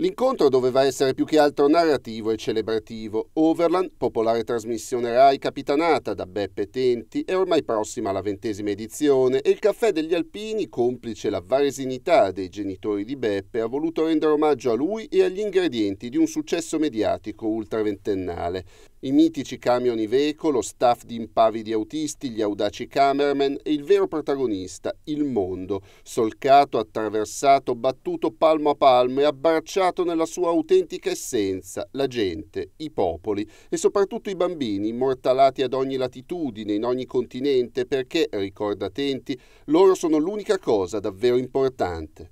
L'incontro doveva essere più che altro narrativo e celebrativo. Overland, popolare trasmissione RAI capitanata da Beppe Tenti, è ormai prossima alla ventesima edizione e il Caffè degli Alpini, complice la varesinità dei genitori di Beppe, ha voluto rendere omaggio a lui e agli ingredienti di un successo mediatico ultraventennale. I mitici camion Iveco, lo staff di impavidi autisti, gli audaci cameraman e il vero protagonista, il mondo, solcato, attraversato, battuto palmo a palmo e abbracciato manifestato nella sua autentica essenza, la gente, i popoli e soprattutto i bambini, immortalati ad ogni latitudine, in ogni continente, perché, ricorda attenti, loro sono l'unica cosa davvero importante.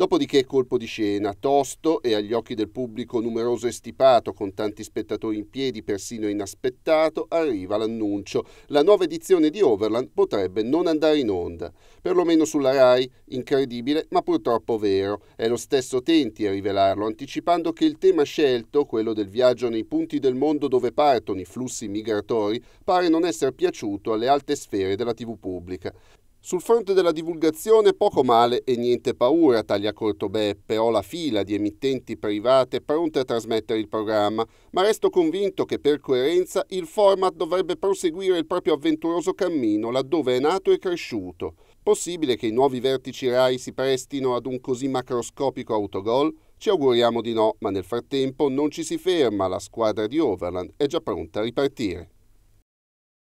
Dopodiché colpo di scena, tosto e agli occhi del pubblico numeroso e stipato, con tanti spettatori in piedi, persino inaspettato, arriva l'annuncio. La nuova edizione di Overland potrebbe non andare in onda, perlomeno sulla RAI, incredibile ma purtroppo vero. È lo stesso Tenti a rivelarlo, anticipando che il tema scelto, quello del viaggio nei punti del mondo dove partono i flussi migratori, pare non essere piaciuto alle alte sfere della TV pubblica. Sul fronte della divulgazione poco male e niente paura, taglia corto Beppe, ho la fila di emittenti private pronte a trasmettere il programma, ma resto convinto che per coerenza il format dovrebbe proseguire il proprio avventuroso cammino laddove è nato e cresciuto. Possibile che i nuovi vertici RAI si prestino ad un così macroscopico autogol? Ci auguriamo di no, ma nel frattempo non ci si ferma, la squadra di Overland è già pronta a ripartire.